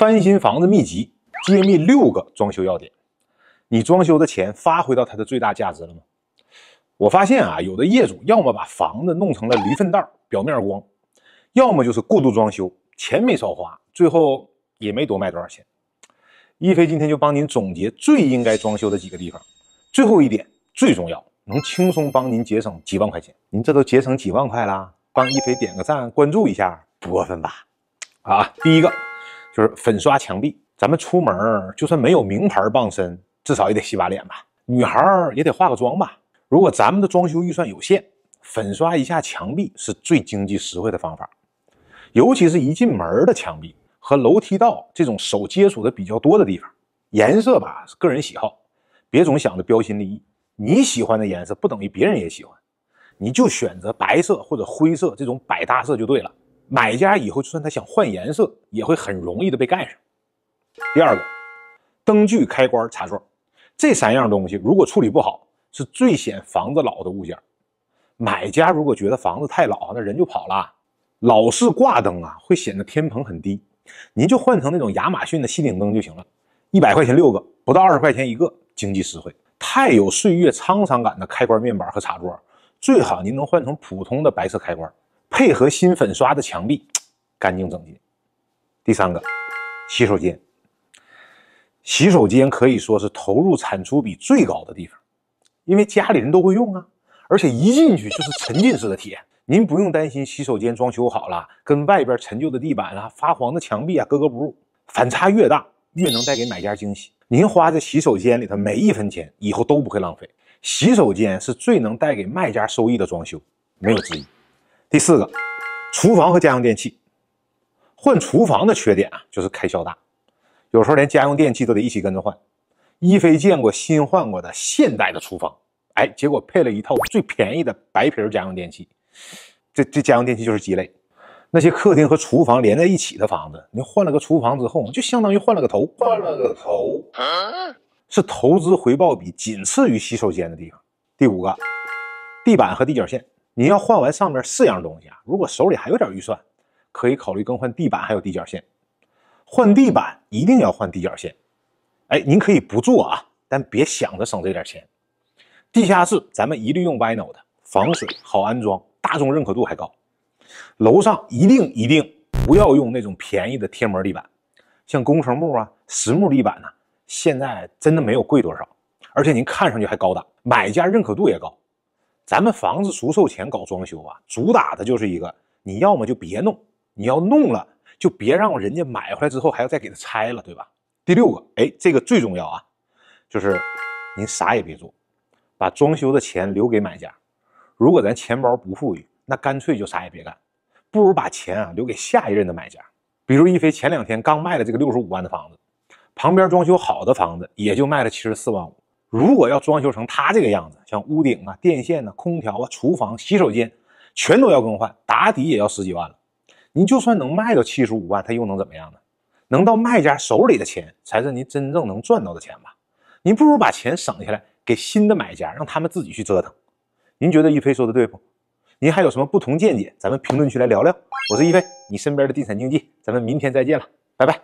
翻新房子秘籍，揭秘六个装修要点。你装修的钱发挥到它的最大价值了吗？我发现啊，有的业主要么把房子弄成了驴粪道，表面光；要么就是过度装修，钱没少花，最后也没多卖多少钱。一飞今天就帮您总结最应该装修的几个地方。最后一点最重要，能轻松帮您节省几万块钱。您这都节省几万块啦，帮一飞点个赞，关注一下，不过分吧？啊，第一个。就是粉刷墙壁，咱们出门就算没有名牌傍身，至少也得洗把脸吧。女孩也得化个妆吧。如果咱们的装修预算有限，粉刷一下墙壁是最经济实惠的方法。尤其是一进门的墙壁和楼梯道这种手接触的比较多的地方，颜色吧是个人喜好，别总想着标新立异。你喜欢的颜色不等于别人也喜欢，你就选择白色或者灰色这种百搭色就对了。买家以后就算他想换颜色，也会很容易的被盖上。第二个，灯具、开关、插座，这三样东西如果处理不好，是最显房子老的物件。买家如果觉得房子太老，那人就跑了。老式挂灯啊，会显得天棚很低，您就换成那种亚马逊的吸顶灯就行了，一百块钱六个，不到二十块钱一个，经济实惠。太有岁月沧桑感的开关面板和插座，最好您能换成普通的白色开关。配合新粉刷的墙壁，干净整洁。第三个，洗手间。洗手间可以说是投入产出比最高的地方，因为家里人都会用啊，而且一进去就是沉浸式的体验。您不用担心洗手间装修好了，跟外边陈旧的地板啊、发黄的墙壁啊格格不入，反差越大越能带给买家惊喜。您花在洗手间里头每一分钱，以后都不会浪费。洗手间是最能带给卖家收益的装修，没有之一。第四个，厨房和家用电器，换厨房的缺点啊，就是开销大，有时候连家用电器都得一起跟着换。一飞见过新换过的现代的厨房，哎，结果配了一套最便宜的白皮儿家用电器，这这家用电器就是鸡肋。那些客厅和厨房连在一起的房子，你换了个厨房之后，就相当于换了个头。换了个头，是投资回报比仅次于洗手间的地方。第五个，地板和地脚线。你要换完上面四样东西啊！如果手里还有点预算，可以考虑更换地板还有地脚线。换地板一定要换地脚线，哎，您可以不做啊，但别想着省这点钱。地下室咱们一律用歪脑的，防水好安装，大众认可度还高。楼上一定一定不要用那种便宜的贴膜地板，像工程木啊、实木地板呢，现在真的没有贵多少，而且您看上去还高档，买家认可度也高。咱们房子出售前搞装修啊，主打的就是一个，你要么就别弄，你要弄了就别让人家买回来之后还要再给他拆了，对吧？第六个，哎，这个最重要啊，就是您啥也别做，把装修的钱留给买家。如果咱钱包不富裕，那干脆就啥也别干，不如把钱啊留给下一任的买家。比如一飞前两天刚卖了这个六十五万的房子，旁边装修好的房子也就卖了七十四万五。如果要装修成他这个样子，像屋顶啊、电线啊、空调啊、厨房、洗手间，全都要更换，打底也要十几万了。您就算能卖到七十五万，他又能怎么样呢？能到卖家手里的钱才是您真正能赚到的钱吧？您不如把钱省下来给新的买家，让他们自己去折腾。您觉得一飞说的对不？您还有什么不同见解？咱们评论区来聊聊。我是一飞，你身边的地产经济，咱们明天再见了，拜拜。